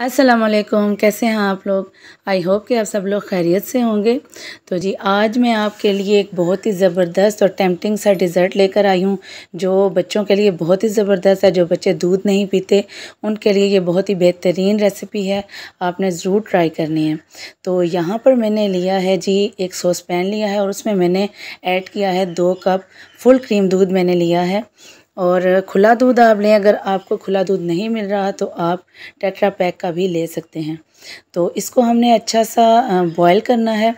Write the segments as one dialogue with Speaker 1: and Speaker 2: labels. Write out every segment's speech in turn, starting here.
Speaker 1: असलम कैसे हैं आप लोग आई होप कि आप सब लोग खैरियत से होंगे तो जी आज मैं आपके लिए एक बहुत ही ज़बरदस्त और टेम्पटिंग सा डिज़र्ट लेकर आई हूँ जो बच्चों के लिए बहुत ही ज़बरदस्त है जो बच्चे दूध नहीं पीते उनके लिए ये बहुत ही बेहतरीन रेसिपी है आपने ज़रूर ट्राई करनी है तो यहाँ पर मैंने लिया है जी एक सॉस पैन लिया है और उसमें मैंने ऐड किया है दो कप फुल क्रीम दूध मैंने लिया है और खुला दूध आप लें अगर आपको खुला दूध नहीं मिल रहा तो आप टेट्रा पैक का भी ले सकते हैं तो इसको हमने अच्छा सा बॉयल करना है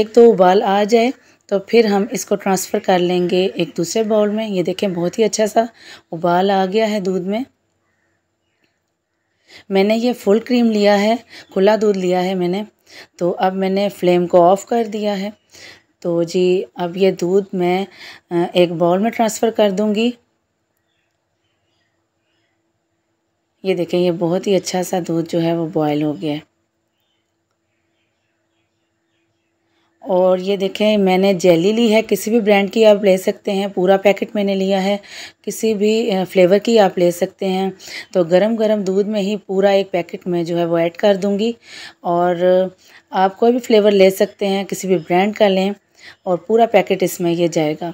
Speaker 1: एक तो उबाल आ जाए तो फिर हम इसको ट्रांसफ़र कर लेंगे एक दूसरे बाउल में ये देखें बहुत ही अच्छा सा उबाल आ गया है दूध में मैंने ये फुल क्रीम लिया है खुला दूध लिया है मैंने तो अब मैंने फ्लेम को ऑफ़ कर दिया है तो जी अब ये दूध मैं एक बाउल में ट्रांसफ़र कर दूँगी ये देखें ये बहुत ही अच्छा सा दूध जो है वो बॉयल हो गया है और ये देखें मैंने जेली ली है किसी भी ब्रांड की आप ले सकते हैं पूरा पैकेट मैंने लिया है किसी भी फ्लेवर की आप ले सकते हैं तो गरम गरम दूध में ही पूरा एक पैकेट में जो है वो ऐड कर दूंगी और आप कोई भी फ्लेवर ले सकते हैं किसी भी ब्रांड का लें और पूरा पैकेट इसमें यह जाएगा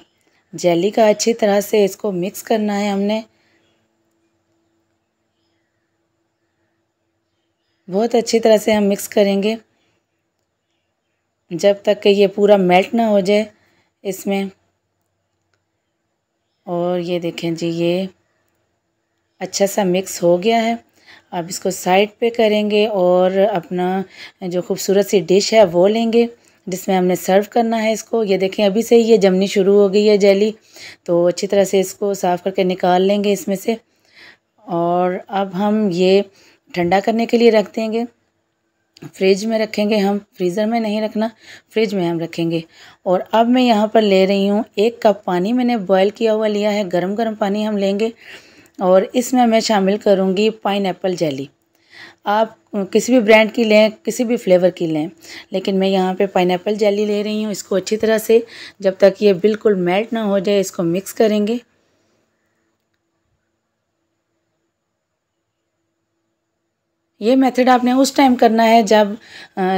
Speaker 1: जेली का अच्छी तरह से इसको मिक्स करना है हमने बहुत अच्छी तरह से हम मिक्स करेंगे जब तक कि ये पूरा मेल्ट ना हो जाए इसमें और ये देखें जी ये अच्छा सा मिक्स हो गया है अब इसको साइड पे करेंगे और अपना जो खूबसूरत सी डिश है वो लेंगे जिसमें हमने सर्व करना है इसको ये देखें अभी से ही ये जमनी शुरू हो गई है जेली तो अच्छी तरह से इसको साफ़ करके निकाल लेंगे इसमें से और अब हम ये ठंडा करने के लिए रख देंगे फ्रिज में रखेंगे हम फ्रीज़र में नहीं रखना फ्रिज में हम रखेंगे और अब मैं यहाँ पर ले रही हूँ एक कप पानी मैंने बॉयल किया हुआ लिया है गर्म गर्म पानी हम लेंगे और इसमें मैं शामिल करूँगी पाइन जेली आप किसी भी ब्रांड की लें किसी भी फ्लेवर की लें लेकिन मैं यहाँ पे पाइन जेली ले रही हूँ इसको अच्छी तरह से जब तक ये बिल्कुल मेल्ट ना हो जाए इसको मिक्स करेंगे ये मेथड आपने उस टाइम करना है जब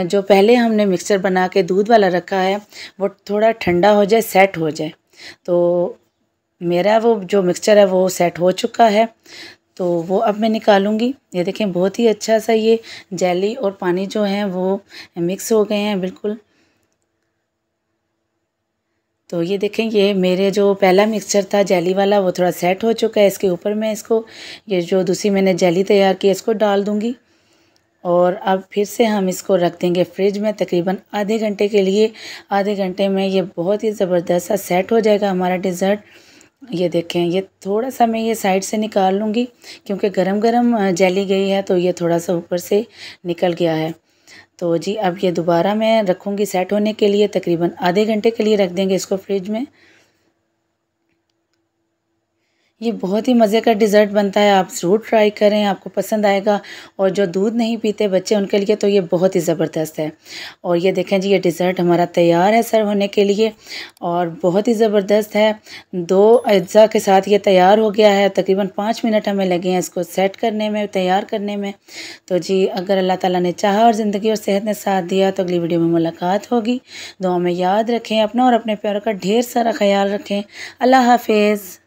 Speaker 1: जो पहले हमने मिक्सचर बना के दूध वाला रखा है वो थोड़ा ठंडा हो जाए सेट हो जाए तो मेरा वो जो मिक्सचर है वो सेट हो चुका है तो वो अब मैं निकालूंगी ये देखें बहुत ही अच्छा सा ये जेली और पानी जो है वो मिक्स हो गए हैं बिल्कुल तो ये देखें ये मेरे जो पहला मिक्सचर था जेली वाला वो थोड़ा सेट हो चुका है इसके ऊपर मैं इसको ये जो दूसरी मैंने जेली तैयार की इसको डाल दूंगी और अब फिर से हम इसको रख देंगे फ्रिज में तकरीबन आधे घंटे के लिए आधे घंटे में ये बहुत ही ज़बरदस्त सा सेट हो जाएगा हमारा डिज़र्ट ये देखें ये थोड़ा सा मैं ये साइड से निकाल लूँगी क्योंकि गरम गरम जली गई है तो ये थोड़ा सा ऊपर से निकल गया है तो जी अब ये दोबारा मैं रखूँगी सेट होने के लिए तकरीबन आधे घंटे के लिए रख देंगे इसको फ्रिज में ये बहुत ही मज़े का डिज़र्ट बनता है आप ज़रूर ट्राई करें आपको पसंद आएगा और जो दूध नहीं पीते बच्चे उनके लिए तो ये बहुत ही ज़बरदस्त है और ये देखें जी ये डिज़र्ट हमारा तैयार है सर्व होने के लिए और बहुत ही ज़बरदस्त है दो अज्जा के साथ ये तैयार हो गया है तकरीबन पाँच मिनट हमें लगे हैं इसको सेट करने में तैयार करने में तो जी अगर अल्लाह ताला ने चाह और ज़िंदगी और सेहत ने साथ दिया तो अगली वीडियो में मुलाकात होगी दो हमें याद रखें अपना और अपने प्यारों का ढेर सारा ख्याल रखें अल्लाह हाफिज़